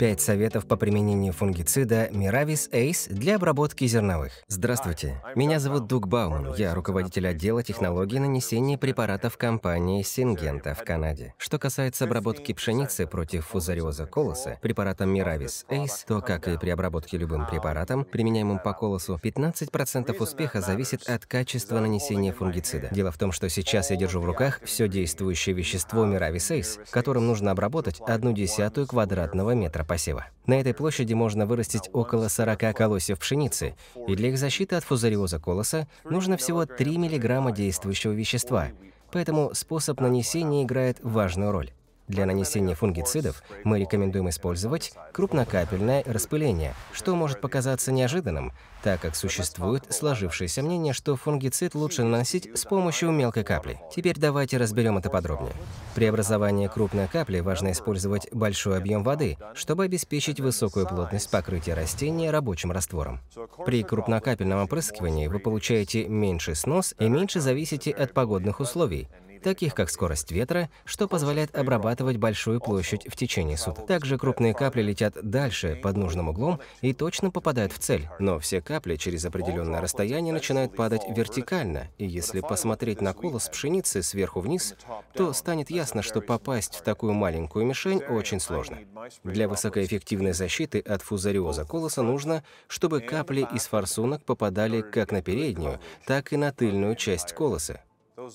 5 советов по применению фунгицида Миравис Эйс для обработки зерновых. Здравствуйте, меня зовут Дуг Баум, я руководитель отдела технологий нанесения препаратов компании Сингента в Канаде. Что касается обработки пшеницы против фузариоза колоса препаратом Миравис Эйс, то, как и при обработке любым препаратом, применяемым по колосу, 15% успеха зависит от качества нанесения фунгицида. Дело в том, что сейчас я держу в руках все действующее вещество Миравис Эйс, которым нужно обработать одну десятую квадратного метра посева. На этой площади можно вырастить около 40 колосьев пшеницы, и для их защиты от фузариоза колоса нужно всего 3 мг действующего вещества, поэтому способ нанесения играет важную роль. Для нанесения фунгицидов мы рекомендуем использовать крупнокапельное распыление, что может показаться неожиданным, так как существует сложившееся мнение, что фунгицид лучше наносить с помощью мелкой капли. Теперь давайте разберем это подробнее. При образовании крупной капли важно использовать большой объем воды, чтобы обеспечить высокую плотность покрытия растения рабочим раствором. При крупнокапельном опрыскивании вы получаете меньший снос и меньше зависите от погодных условий, таких как скорость ветра, что позволяет обрабатывать большую площадь в течение суток. Также крупные капли летят дальше, под нужным углом, и точно попадают в цель. Но все капли через определенное расстояние начинают падать вертикально, и если посмотреть на колос пшеницы сверху вниз, то станет ясно, что попасть в такую маленькую мишень очень сложно. Для высокоэффективной защиты от фузариоза колоса нужно, чтобы капли из форсунок попадали как на переднюю, так и на тыльную часть колоса.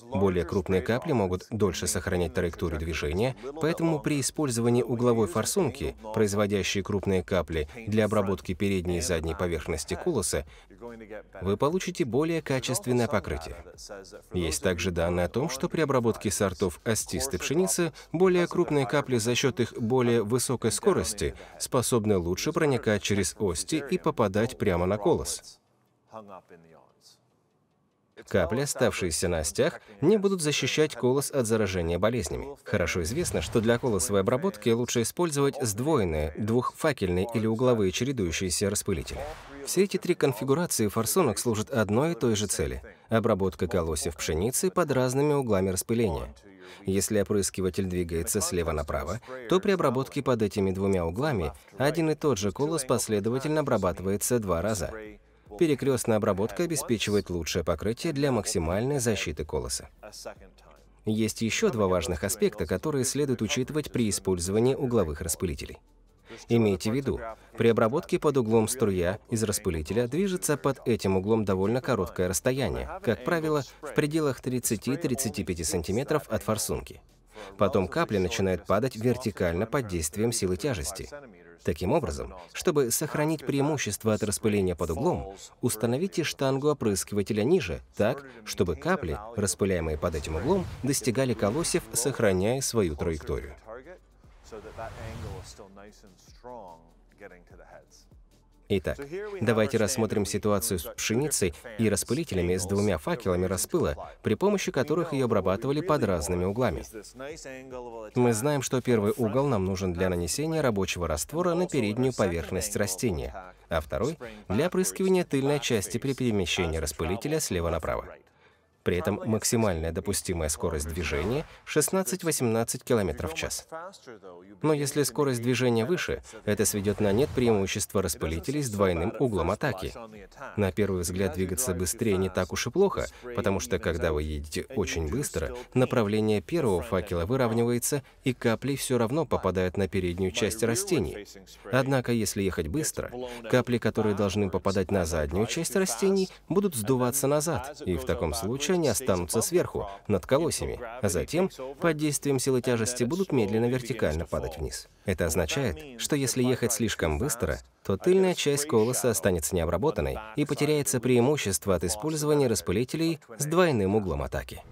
Более крупные капли могут дольше сохранять траекторию движения, поэтому при использовании угловой форсунки, производящей крупные капли для обработки передней и задней поверхности колоса, вы получите более качественное покрытие. Есть также данные о том, что при обработке сортов остистой пшеницы более крупные капли за счет их более высокой скорости способны лучше проникать через ости и попадать прямо на колос. Капли, оставшиеся на остях, не будут защищать колос от заражения болезнями. Хорошо известно, что для колосовой обработки лучше использовать сдвоенные, двухфакельные или угловые чередующиеся распылители. Все эти три конфигурации форсунок служат одной и той же цели – обработка колосьев пшеницы под разными углами распыления. Если опрыскиватель двигается слева направо, то при обработке под этими двумя углами один и тот же колос последовательно обрабатывается два раза. Перекрестная обработка обеспечивает лучшее покрытие для максимальной защиты колоса. Есть еще два важных аспекта, которые следует учитывать при использовании угловых распылителей. Имейте в виду, при обработке под углом струя из распылителя движется под этим углом довольно короткое расстояние, как правило, в пределах 30-35 см от форсунки. Потом капли начинают падать вертикально под действием силы тяжести. Таким образом, чтобы сохранить преимущество от распыления под углом, установите штангу опрыскивателя ниже, так, чтобы капли, распыляемые под этим углом, достигали колосьев, сохраняя свою траекторию. so that that angle is still nice and strong getting to the heads. Итак, давайте рассмотрим ситуацию с пшеницей и распылителями с двумя факелами распыла, при помощи которых ее обрабатывали под разными углами. Мы знаем, что первый угол нам нужен для нанесения рабочего раствора на переднюю поверхность растения, а второй — для опрыскивания тыльной части при перемещении распылителя слева направо. При этом максимальная допустимая скорость движения 16-18 км в час. Но если скорость движения выше, это сведет на нет преимущество распылителей с двойным углом атаки. На первый взгляд двигаться быстрее не так уж и плохо, потому что когда вы едете очень быстро, направление первого факела выравнивается, и капли все равно попадают на переднюю часть растений. Однако, если ехать быстро, капли, которые должны попадать на заднюю часть растений, будут сдуваться назад, и в таком случае не останутся сверху, над колосьями, а затем, под действием силы тяжести, будут медленно вертикально падать вниз. Это означает, что если ехать слишком быстро, то тыльная часть колоса останется необработанной и потеряется преимущество от использования распылителей с двойным углом атаки.